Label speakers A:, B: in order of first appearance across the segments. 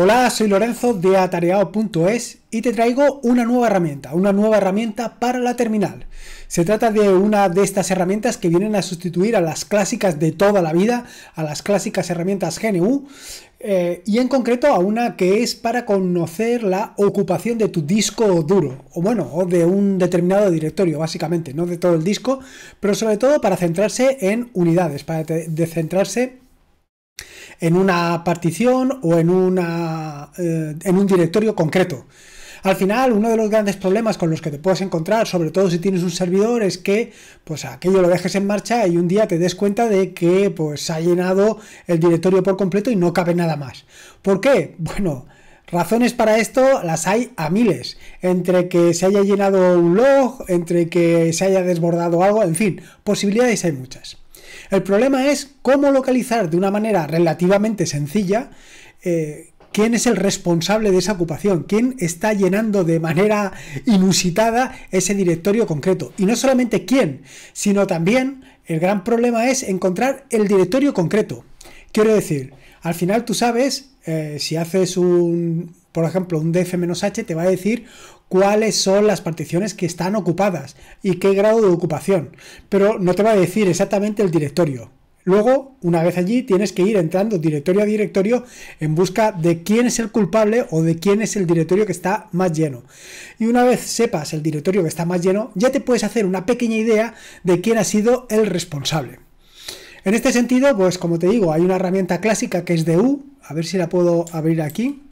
A: Hola, soy Lorenzo de atareado.es y te traigo una nueva herramienta, una nueva herramienta para la terminal. Se trata de una de estas herramientas que vienen a sustituir a las clásicas de toda la vida, a las clásicas herramientas GNU, eh, y en concreto a una que es para conocer la ocupación de tu disco duro, o bueno, o de un determinado directorio, básicamente, no de todo el disco, pero sobre todo para centrarse en unidades, para de centrarse en una partición o en, una, eh, en un directorio concreto. Al final, uno de los grandes problemas con los que te puedes encontrar, sobre todo si tienes un servidor, es que pues aquello lo dejes en marcha y un día te des cuenta de que pues ha llenado el directorio por completo y no cabe nada más. ¿Por qué? Bueno, Razones para esto las hay a miles, entre que se haya llenado un log, entre que se haya desbordado algo, en fin, posibilidades hay muchas. El problema es cómo localizar de una manera relativamente sencilla eh, quién es el responsable de esa ocupación, quién está llenando de manera inusitada ese directorio concreto. Y no solamente quién, sino también el gran problema es encontrar el directorio concreto. Quiero decir, al final tú sabes, eh, si haces un, por ejemplo, un df-h te va a decir cuáles son las particiones que están ocupadas y qué grado de ocupación, pero no te va a decir exactamente el directorio. Luego, una vez allí, tienes que ir entrando directorio a directorio en busca de quién es el culpable o de quién es el directorio que está más lleno. Y una vez sepas el directorio que está más lleno, ya te puedes hacer una pequeña idea de quién ha sido el responsable. En este sentido, pues como te digo, hay una herramienta clásica que es de U, a ver si la puedo abrir aquí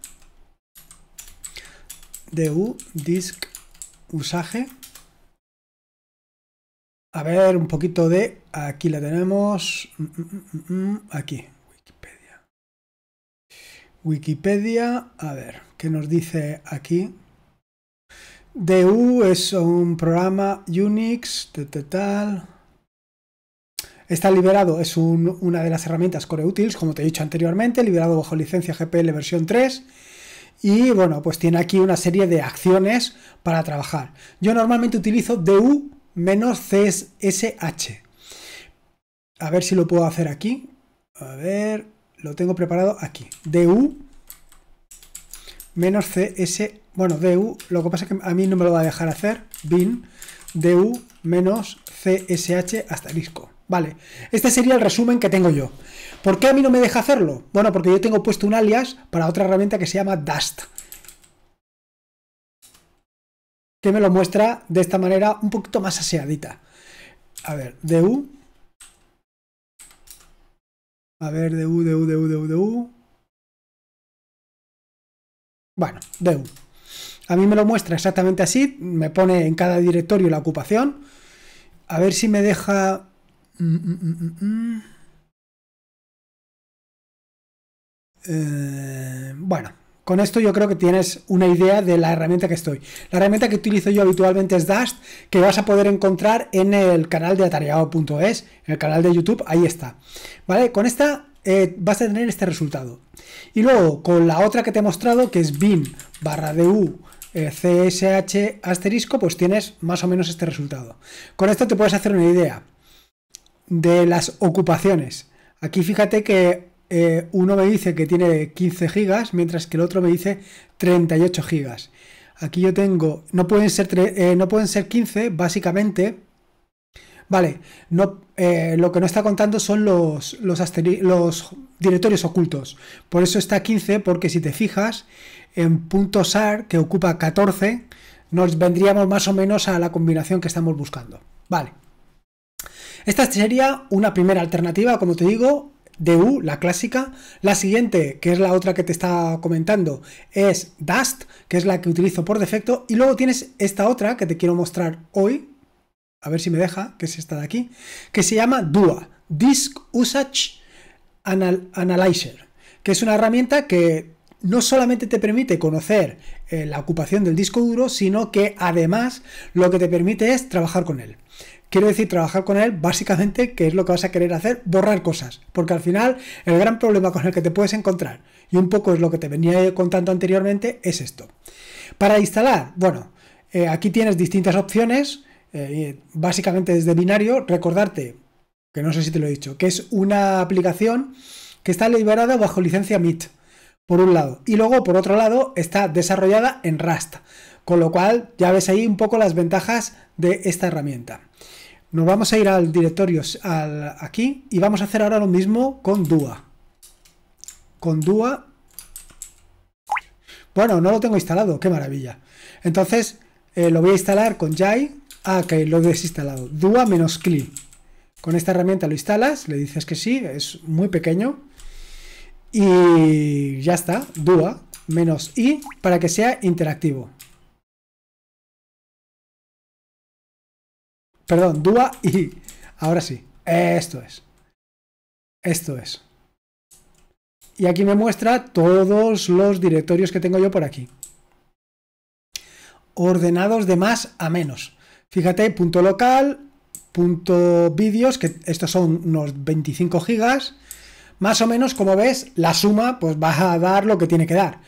A: du disk usage. A ver, un poquito de... Aquí la tenemos. Mm, mm, mm, aquí, Wikipedia. Wikipedia, a ver, ¿qué nos dice aquí? DU es un programa Unix, tal. Está liberado, es un, una de las herramientas CoreUtils, como te he dicho anteriormente, liberado bajo licencia GPL versión 3 y bueno, pues tiene aquí una serie de acciones para trabajar. Yo normalmente utilizo du-csh. A ver si lo puedo hacer aquí. A ver, lo tengo preparado aquí. du menos cs, bueno, du, lo que pasa es que a mí no me lo va a dejar hacer, bin, du menos csh disco. Vale, este sería el resumen que tengo yo. ¿Por qué a mí no me deja hacerlo? Bueno, porque yo tengo puesto un alias para otra herramienta que se llama Dust. Que me lo muestra de esta manera un poquito más aseadita. A ver, DU. A ver, DU, DU, DU, DU, DU. Bueno, DU. A mí me lo muestra exactamente así. Me pone en cada directorio la ocupación. A ver si me deja Mm, mm, mm, eh, bueno, con esto yo creo que tienes una idea de la herramienta que estoy. La herramienta que utilizo yo habitualmente es Dust, que vas a poder encontrar en el canal de atareado.es, en el canal de YouTube, ahí está. ¿Vale? Con esta eh, vas a tener este resultado. Y luego con la otra que te he mostrado, que es bin barra du eh, csh asterisco, pues tienes más o menos este resultado. Con esto te puedes hacer una idea de las ocupaciones. Aquí fíjate que eh, uno me dice que tiene 15 gigas, mientras que el otro me dice 38 gigas. Aquí yo tengo, no pueden ser, eh, no pueden ser 15, básicamente. Vale, no, eh, lo que no está contando son los, los, directorios ocultos. Por eso está 15, porque si te fijas, en punto SAR, que ocupa 14, nos vendríamos más o menos a la combinación que estamos buscando. Vale. Esta sería una primera alternativa, como te digo, U, la clásica. La siguiente, que es la otra que te está comentando, es Dust, que es la que utilizo por defecto. Y luego tienes esta otra que te quiero mostrar hoy, a ver si me deja, que es esta de aquí, que se llama DUA, Disk Usage Analyzer, que es una herramienta que no solamente te permite conocer eh, la ocupación del disco duro, sino que además lo que te permite es trabajar con él. Quiero decir, trabajar con él básicamente, que es lo que vas a querer hacer, borrar cosas. Porque al final el gran problema con el que te puedes encontrar, y un poco es lo que te venía contando anteriormente, es esto. Para instalar, bueno, eh, aquí tienes distintas opciones, eh, básicamente desde binario, recordarte, que no sé si te lo he dicho, que es una aplicación que está liberada bajo licencia MIT, por un lado. Y luego, por otro lado, está desarrollada en Rust. Con lo cual, ya ves ahí un poco las ventajas de esta herramienta. Nos vamos a ir al directorio al, aquí y vamos a hacer ahora lo mismo con Dua. Con Dua. Bueno, no lo tengo instalado, qué maravilla. Entonces, eh, lo voy a instalar con Jai. Ah, que lo he desinstalado. Dua menos CLI. Con esta herramienta lo instalas, le dices que sí, es muy pequeño. Y ya está, Dua menos I para que sea interactivo. Perdón, DUA y... Ahora sí. Esto es. Esto es. Y aquí me muestra todos los directorios que tengo yo por aquí. Ordenados de más a menos. Fíjate, punto local, punto vídeos, que estos son unos 25 gigas. Más o menos, como ves, la suma pues va a dar lo que tiene que dar.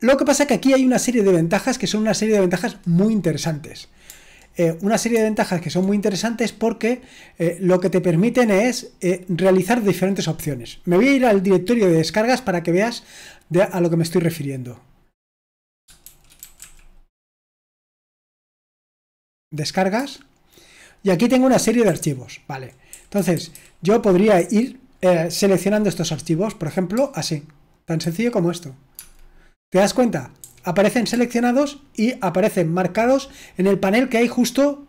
A: Lo que pasa es que aquí hay una serie de ventajas que son una serie de ventajas muy interesantes. Eh, una serie de ventajas que son muy interesantes porque eh, lo que te permiten es eh, realizar diferentes opciones. Me voy a ir al directorio de descargas para que veas a lo que me estoy refiriendo. Descargas. Y aquí tengo una serie de archivos, ¿vale? Entonces, yo podría ir seleccionando estos archivos, por ejemplo, así. Tan sencillo como esto. ¿Te das cuenta? aparecen seleccionados y aparecen marcados en el panel que hay justo...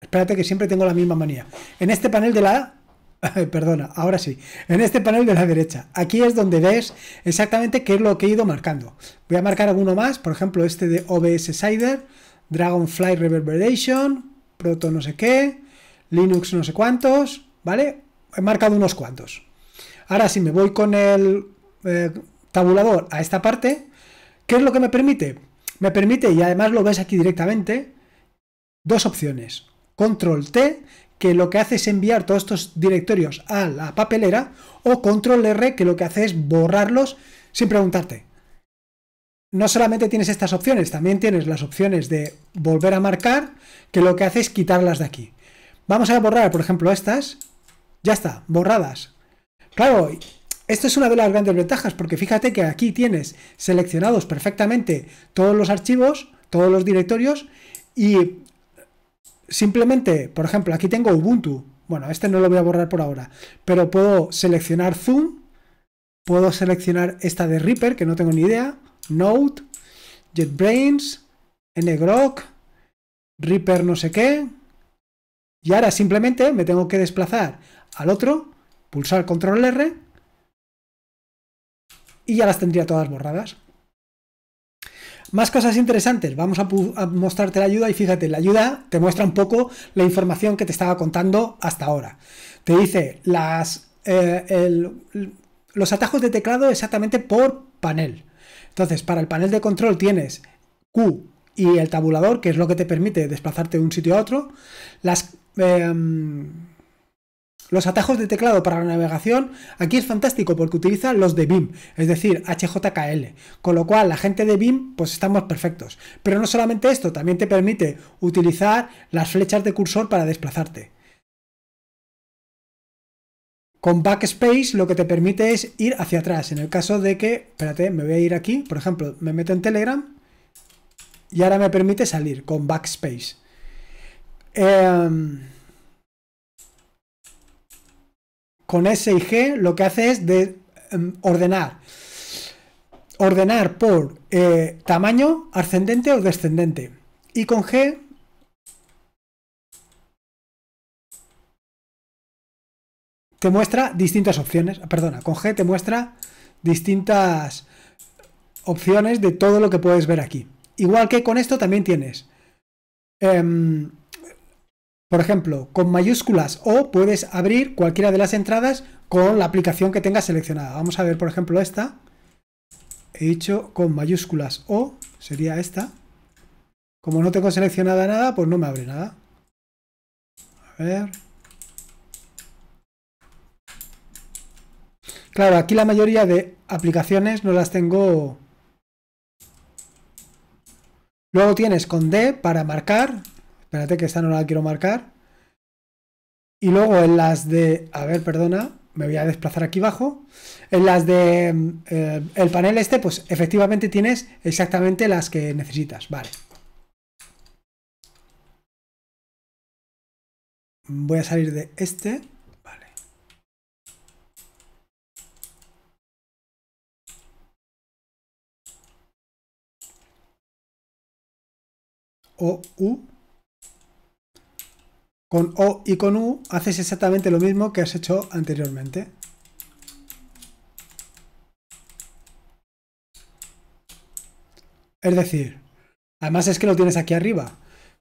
A: Espérate que siempre tengo la misma manía. En este panel de la... Perdona, ahora sí. En este panel de la derecha. Aquí es donde ves exactamente qué es lo que he ido marcando. Voy a marcar alguno más, por ejemplo, este de OBS Sider, Dragonfly Reverberation, Proto no sé qué, Linux no sé cuántos, ¿vale? He marcado unos cuantos. Ahora si me voy con el eh, tabulador a esta parte, ¿Qué es lo que me permite? Me permite, y además lo ves aquí directamente, dos opciones. Control T, que lo que hace es enviar todos estos directorios a la papelera, o Control R, que lo que hace es borrarlos sin preguntarte. No solamente tienes estas opciones, también tienes las opciones de volver a marcar, que lo que hace es quitarlas de aquí. Vamos a borrar, por ejemplo, estas. Ya está, borradas. Claro, esto es una de las grandes ventajas, porque fíjate que aquí tienes seleccionados perfectamente todos los archivos, todos los directorios, y simplemente, por ejemplo, aquí tengo Ubuntu. Bueno, este no lo voy a borrar por ahora, pero puedo seleccionar Zoom, puedo seleccionar esta de Reaper, que no tengo ni idea, Node, JetBrains, ngrok, Reaper no sé qué, y ahora simplemente me tengo que desplazar al otro, pulsar control R y ya las tendría todas borradas. Más cosas interesantes, vamos a, mostrarte la ayuda y fíjate, la ayuda te muestra un poco la información que te estaba contando hasta ahora. Te dice las, eh, los atajos de teclado exactamente por panel. Entonces, para el panel de control tienes Q y el tabulador, que es lo que te permite desplazarte de un sitio a otro. Las... Em, los atajos de teclado para la navegación aquí es fantástico porque utiliza los de BIM, es decir, HJKL, con lo cual la gente de BIM pues estamos perfectos. Pero no solamente esto, también te permite utilizar las flechas de cursor para desplazarte. Con backspace lo que te permite es ir hacia atrás. En el caso de que, espérate, me voy a ir aquí, por ejemplo, me meto en Telegram y ahora me permite salir con backspace. Em, con S y G lo que hace es em, ordenar. Ordenar por eh, tamaño ascendente o descendente. Y con G te muestra distintas opciones. Perdona, con G te muestra distintas opciones de todo lo que puedes ver aquí. Igual que con esto también tienes. Em, por ejemplo, con mayúsculas o puedes abrir cualquiera de las entradas con la aplicación que tengas seleccionada. Vamos a ver, por ejemplo, esta. He dicho con mayúsculas o, sería esta. Como no tengo seleccionada nada, pues no me abre nada. A ver. Claro, aquí la mayoría de aplicaciones no las tengo... Luego tienes con D para marcar, Espérate que esta no la quiero marcar. Y luego en las de... A ver, perdona. Me voy a desplazar aquí abajo. En las de... Mm, eh, el panel este, pues efectivamente tienes exactamente las que necesitas. Vale. Voy a salir de este. Vale. O, U. Con O y con U haces exactamente lo mismo que has hecho anteriormente. Es decir, además es que lo tienes aquí arriba.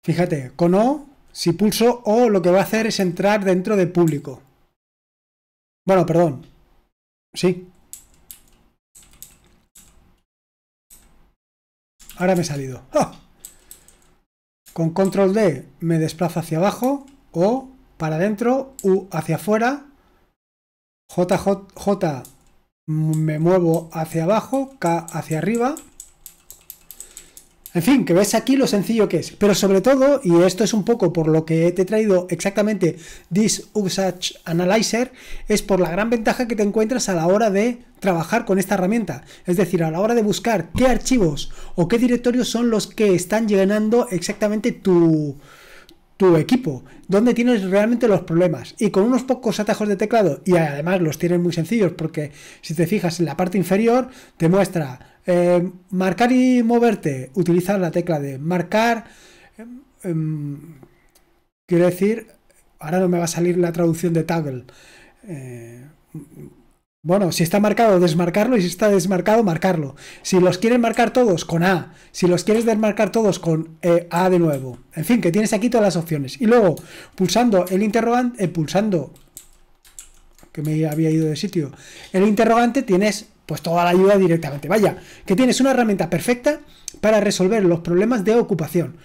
A: Fíjate, con O, si pulso O, lo que va a hacer es entrar dentro de público. Bueno, perdón. Sí. Ahora me he salido. ¡Ah! Con control D me desplazo hacia abajo o para adentro, U hacia afuera, J, J, me muevo hacia abajo, K hacia arriba. En fin, que ves aquí lo sencillo que es. Pero sobre todo, y esto es un poco por lo que te he traído exactamente This Usage Analyzer, es por la gran ventaja que te encuentras a la hora de trabajar con esta herramienta. Es decir, a la hora de buscar qué archivos o qué directorios son los que están llenando exactamente tu, tu equipo, donde tienes realmente los problemas. Y con unos pocos atajos de teclado, y además los tienes muy sencillos, porque si te fijas en la parte inferior, te muestra eh, marcar y moverte, utilizar la tecla de marcar. Eh, em, quiero decir, ahora no me va a salir la traducción de toggle. Eh, bueno, si está marcado, desmarcarlo y si está desmarcado, marcarlo. Si los quieres marcar todos, con A. Si los quieres desmarcar todos, con eh, A de nuevo. En fin, que tienes aquí todas las opciones. Y luego, pulsando el interrogante, eh, pulsando, que me había ido de sitio, el interrogante tienes pues toda la ayuda directamente. Vaya, que tienes una herramienta perfecta para resolver los problemas de ocupación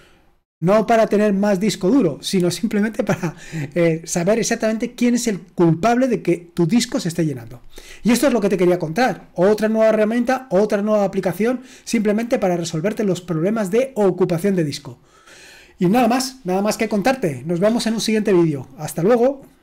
A: no para tener más disco duro, sino simplemente para eh, saber exactamente quién es el culpable de que tu disco se esté llenando. Y esto es lo que te quería contar. Otra nueva herramienta, otra nueva aplicación, simplemente para resolverte los problemas de ocupación de disco. Y nada más, nada más que contarte. Nos vemos en un siguiente vídeo. Hasta luego.